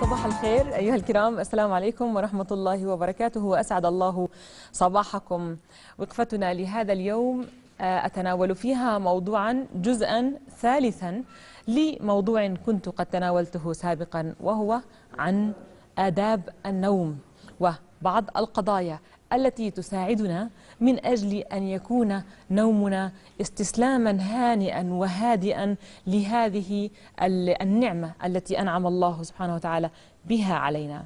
صباح الخير أيها الكرام السلام عليكم ورحمة الله وبركاته وأسعد الله صباحكم وقفتنا لهذا اليوم آه، أتناول فيها موضوعا جزءا ثالثا لموضوع كنت قد تناولته سابقا وهو عن آداب النوم بعض القضايا التي تساعدنا من أجل أن يكون نومنا استسلاما هانئا وهادئا لهذه النعمة التي أنعم الله سبحانه وتعالى بها علينا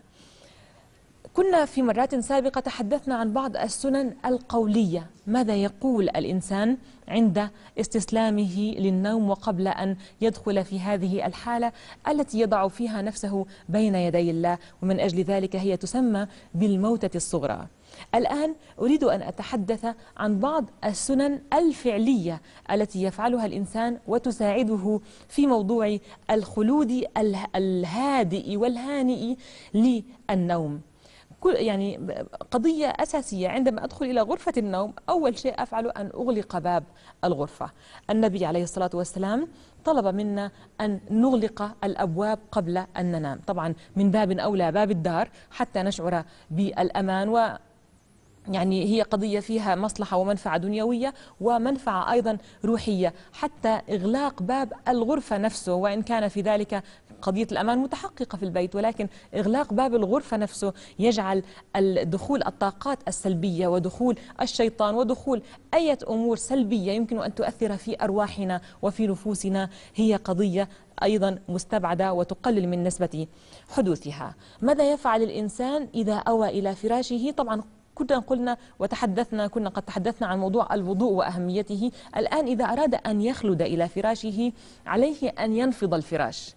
كنا في مرات سابقة تحدثنا عن بعض السنن القولية ماذا يقول الإنسان عند استسلامه للنوم وقبل أن يدخل في هذه الحالة التي يضع فيها نفسه بين يدي الله ومن أجل ذلك هي تسمى بالموتة الصغرى الآن أريد أن أتحدث عن بعض السنن الفعلية التي يفعلها الإنسان وتساعده في موضوع الخلود الهادئ والهانئ للنوم كل يعني قضية أساسية عندما أدخل إلى غرفة النوم أول شيء أفعله أن أغلق باب الغرفة النبي عليه الصلاة والسلام طلب منا أن نغلق الأبواب قبل أن ننام طبعا من باب أولى باب الدار حتى نشعر بالأمان و يعني هي قضية فيها مصلحة ومنفعة دنيوية ومنفعة أيضا روحية حتى إغلاق باب الغرفة نفسه وإن كان في ذلك قضية الأمان متحققة في البيت ولكن إغلاق باب الغرفة نفسه يجعل دخول الطاقات السلبية ودخول الشيطان ودخول أي أمور سلبية يمكن أن تؤثر في أرواحنا وفي نفوسنا هي قضية أيضا مستبعدة وتقلل من نسبة حدوثها ماذا يفعل الإنسان إذا أوى إلى فراشه طبعا كنا قلنا وتحدثنا كنا قد تحدثنا عن موضوع الوضوء وأهميته الآن إذا أراد أن يخلد إلى فراشه عليه أن ينفض الفراش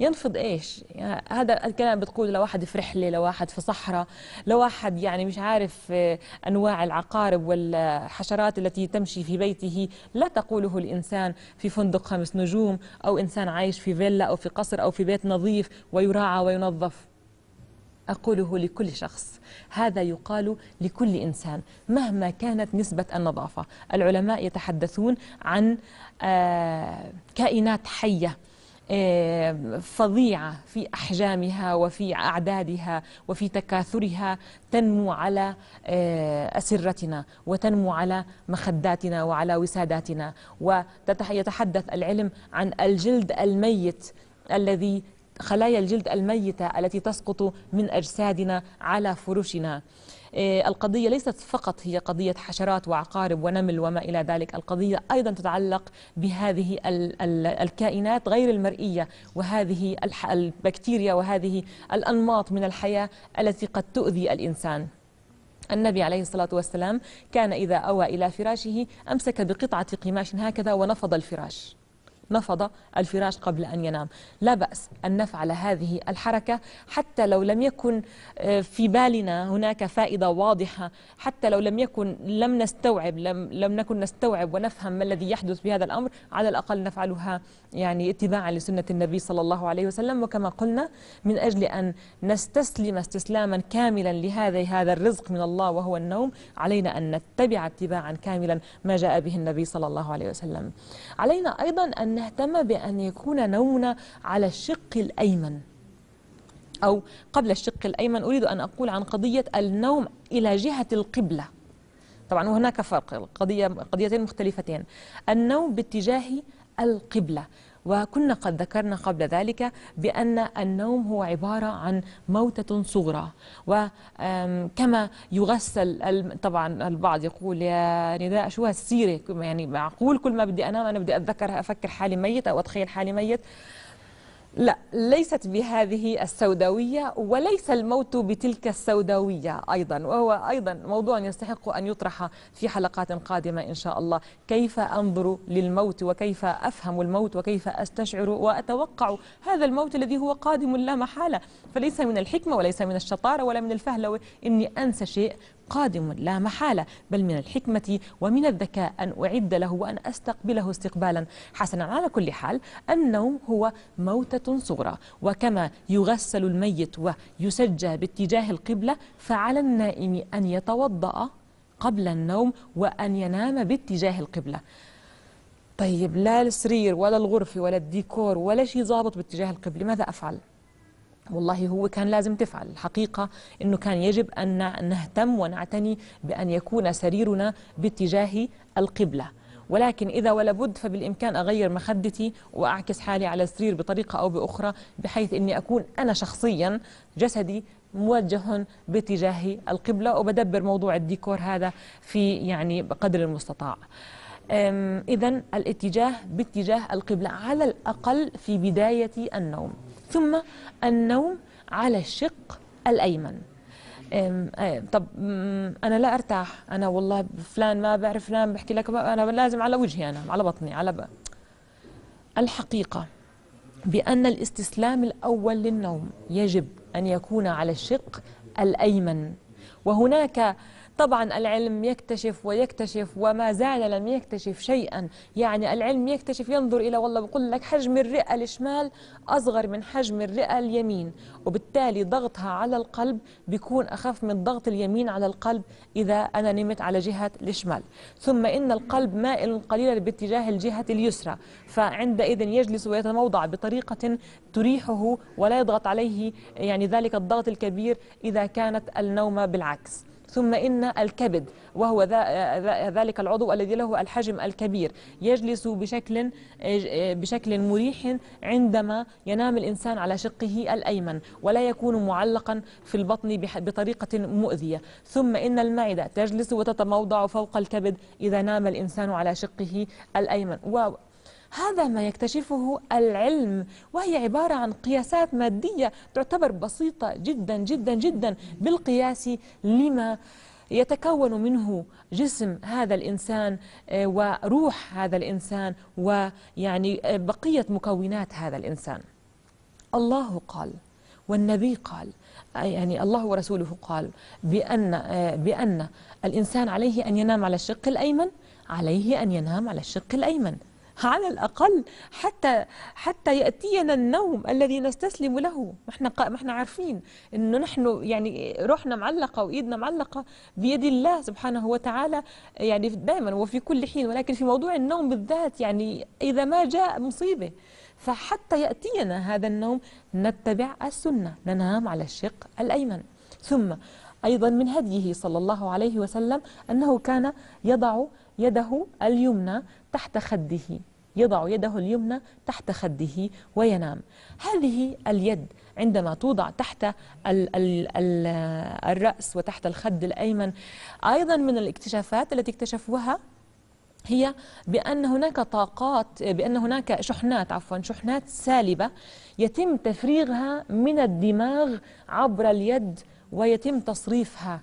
ينفض ايش يعني هذا الكلام بتقوله لواحد في رحله لواحد في صحراء لواحد يعني مش عارف آه، انواع العقارب والحشرات التي تمشي في بيته لا تقوله الانسان في فندق خمس نجوم او انسان عايش في فيلا او في قصر او في بيت نظيف ويراعى وينظف أقوله لكل شخص هذا يقال لكل إنسان مهما كانت نسبة النظافة العلماء يتحدثون عن آه، كائنات حية آه، فظيعة في أحجامها وفي أعدادها وفي تكاثرها تنمو على آه، أسرتنا وتنمو على مخداتنا وعلى وساداتنا ويتحدث العلم عن الجلد الميت الذي خلايا الجلد الميتة التي تسقط من أجسادنا على فرشنا إيه، القضية ليست فقط هي قضية حشرات وعقارب ونمل وما إلى ذلك القضية أيضا تتعلق بهذه الكائنات غير المرئية وهذه البكتيريا وهذه الأنماط من الحياة التي قد تؤذي الإنسان النبي عليه الصلاة والسلام كان إذا أوى إلى فراشه أمسك بقطعة قماش هكذا ونفض الفراش نفض الفراش قبل أن ينام لا بأس أن نفعل هذه الحركة حتى لو لم يكن آه، في بالنا هناك فائدة واضحة حتى لو لم يكن لم نستوعب لم, لم نكن نستوعب ونفهم ما الذي يحدث بهذا الأمر على الأقل نفعلها يعني اتباعا لسنة النبي صلى الله عليه وسلم وكما قلنا من أجل أن نستسلم استسلاما كاملا لهذا هذا الرزق من الله وهو النوم علينا أن نتبع اتباعا كاملا ما جاء به النبي صلى الله عليه وسلم علينا أيضا أن نهتم بأن يكون نومنا على الشق الأيمن أو قبل الشق الأيمن أريد أن أقول عن قضية النوم إلى جهة القبلة طبعا وهناك فرق قضية قضيتين مختلفتين النوم باتجاه القبلة وكنا قد ذكرنا قبل ذلك بأن النوم هو عبارة عن موتة صغرى وكما يغسل طبعا البعض يقول يا نداء شو هالسيرة يعني معقول كل ما بدي أنام أنا بدي أتذكر أفكر حالي ميت أو أتخيل حالي ميت لا ليست بهذه السوداوية وليس الموت بتلك السوداوية أيضا وهو أيضا موضوع يستحق أن يطرح في حلقات قادمة إن شاء الله كيف أنظر للموت وكيف أفهم الموت وكيف أستشعر وأتوقع هذا الموت الذي هو قادم لا محالة فليس من الحكمة وليس من الشطارة ولا من الفهلوة إني أنسى شيء قادم لا محالة بل من الحكمة ومن الذكاء أن أعد له وأن أستقبله استقبالا حسنا على كل حال النوم هو موتة صغرى وكما يغسل الميت ويسجى باتجاه القبلة فعلى النائم أن يتوضأ قبل النوم وأن ينام باتجاه القبلة طيب لا السرير ولا الغرفة ولا الديكور ولا شيء ظابط باتجاه القبلة ماذا أفعل؟ والله هو كان لازم تفعل الحقيقة أنه كان يجب أن نهتم ونعتني بأن يكون سريرنا باتجاه القبلة ولكن إذا ولا بد فبالإمكان أغير مخدتي وأعكس حالي على السرير بطريقة أو بأخرى بحيث أني أكون أنا شخصيا جسدي موجه باتجاه القبلة وبدبر موضوع الديكور هذا في يعني بقدر المستطاع إذا الاتجاه باتجاه القبلة على الأقل في بداية النوم ثم النوم على الشق الأيمن طب انا لا ارتاح انا والله فلان ما بعرف فلان بحكي لك انا لازم على وجهي انا على بطني على بقى. الحقيقه بان الاستسلام الاول للنوم يجب ان يكون على الشق الايمن وهناك طبعا العلم يكتشف ويكتشف وما زال لم يكتشف شيئا يعني العلم يكتشف ينظر إلى والله بقول لك حجم الرئة الشمال أصغر من حجم الرئة اليمين وبالتالي ضغطها على القلب بيكون أخف من ضغط اليمين على القلب إذا أنا نمت على جهة الشمال ثم إن القلب مائل قليلا باتجاه الجهة اليسرى فعندئذ يجلس ويتموضع بطريقة تريحه ولا يضغط عليه يعني ذلك الضغط الكبير إذا كانت النومة بالعكس ثم إن الكبد وهو ذلك العضو الذي له الحجم الكبير يجلس بشكل بشكل مريح عندما ينام الإنسان على شقه الأيمن ولا يكون معلقا في البطن بطريقة مؤذية ثم إن المعدة تجلس وتتموضع فوق الكبد إذا نام الإنسان على شقه الأيمن هذا ما يكتشفه العلم وهي عبارة عن قياسات مادية تعتبر بسيطة جدا جدا جدا بالقياس لما يتكون منه جسم هذا الإنسان آه، وروح هذا الإنسان ويعني آه، بقية مكونات هذا الإنسان الله قال والنبي قال آه، يعني الله ورسوله قال بأن, بأن الإنسان عليه أن ينام على الشق الأيمن عليه أن ينام على الشق الأيمن على الاقل حتى حتى ياتينا النوم الذي نستسلم له ما احنا ما احنا عارفين انه نحن يعني روحنا معلقه وايدنا معلقه بيد الله سبحانه وتعالى يعني دائما وفي كل حين ولكن في موضوع النوم بالذات يعني اذا ما جاء مصيبه فحتى ياتينا هذا النوم نتبع السنه ننام على الشق الايمن ثم أيضا من هديه صلى الله عليه وسلم أنه كان يضع يده اليمنى تحت خده يضع يده اليمنى تحت خده وينام هذه اليد عندما توضع تحت الـ الـ الـ الرأس وتحت الخد الأيمن أيضا من الاكتشافات التي اكتشفوها هي بأن هناك طاقات بأن هناك شحنات عفوا شحنات سالبة يتم تفريغها من الدماغ عبر اليد ويتم تصريفها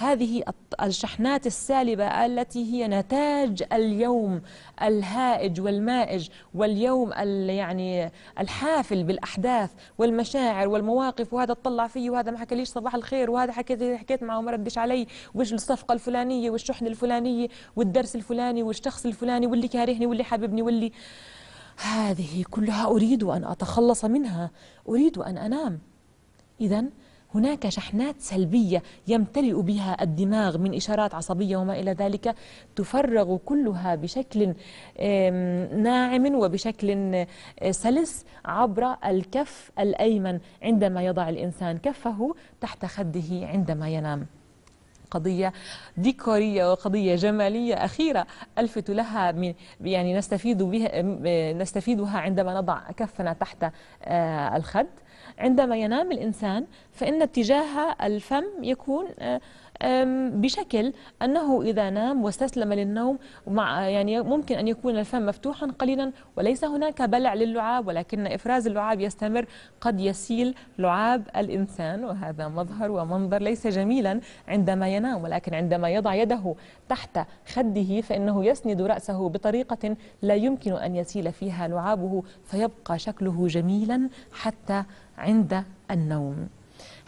هذه الشحنات السالبة التي هي نتاج اليوم الهائج والمائج واليوم يعني الحافل بالأحداث والمشاعر والمواقف وهذا اطلع فيه وهذا ما حكى صباح الخير وهذا حكيت حكيت معه ما ردش علي وش الصفقة الفلانية والشحنة الفلانية والدرس الفلاني والشخص الفلاني واللي كارهني واللي حاببني واللي هذه كلها أريد أن أتخلص منها أريد أن أنام إذا هناك شحنات سلبية يمتلئ بها الدماغ من إشارات عصبية وما إلى ذلك تفرغ كلها بشكل ناعم وبشكل آه، سلس عبر الكف الأيمن عندما يضع الإنسان كفه تحت خده عندما ينام قضية ديكورية وقضية جمالية أخيرة ألفت لها من يعني نستفيد بها آه، نستفيدها عندما نضع كفنا تحت آه، الخد عندما ينام الإنسان فإن اتجاه الفم يكون آه، بشكل أنه إذا نام واستسلم للنوم مع يعني ممكن أن يكون الفم مفتوحا قليلا وليس هناك بلع للعاب ولكن إفراز اللعاب يستمر قد يسيل لعاب الإنسان وهذا مظهر ومنظر ليس جميلا عندما ينام ولكن عندما يضع يده تحت خده فإنه يسند رأسه بطريقة لا يمكن أن يسيل فيها لعابه فيبقى شكله جميلا حتى عند النوم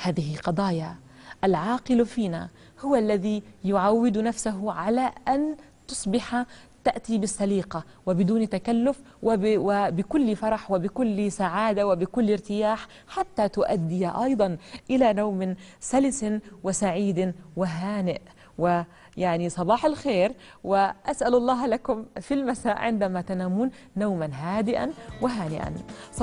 هذه قضايا العاقل فينا هو الذي يعود نفسه على أن تصبح تأتي بالسليقة وبدون تكلف وب وبكل فرح وبكل سعادة وبكل ارتياح حتى تؤدي أيضا إلى نوم سلس وسعيد وهانئ ويعني صباح الخير وأسأل الله لكم في المساء عندما تنامون نوما هادئا وهانئا